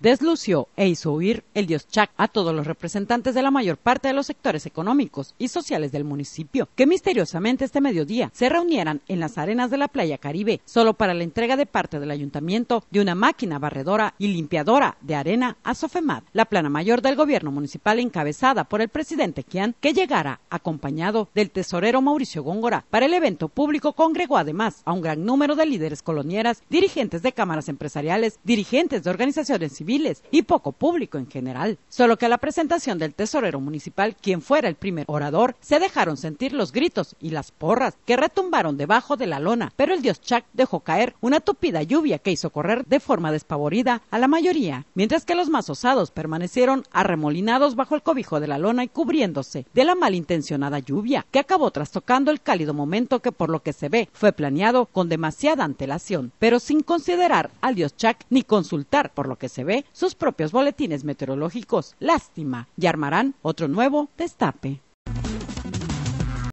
deslució e hizo huir el dios Chak a todos los representantes de la mayor parte de los sectores económicos y sociales del municipio, que misteriosamente este mediodía se reunieran en las arenas de la playa Caribe solo para la entrega de parte del ayuntamiento de una máquina barredora y limpiadora de arena a Sofemad, la plana mayor del gobierno municipal encabezada por el presidente Kian, que llegara acompañado del tesorero Mauricio Góngora. Para el evento público congregó además a un gran número de líderes colonieras, dirigentes de cámaras empresariales, dirigentes de organizaciones civiles, y poco público en general. Solo que a la presentación del tesorero municipal, quien fuera el primer orador, se dejaron sentir los gritos y las porras que retumbaron debajo de la lona, pero el dios Chac dejó caer una tupida lluvia que hizo correr de forma despavorida a la mayoría, mientras que los más osados permanecieron arremolinados bajo el cobijo de la lona y cubriéndose de la malintencionada lluvia, que acabó trastocando el cálido momento que por lo que se ve fue planeado con demasiada antelación, pero sin considerar al dios Chak ni consultar por lo que se ve sus propios boletines meteorológicos. Lástima, y armarán otro nuevo destape.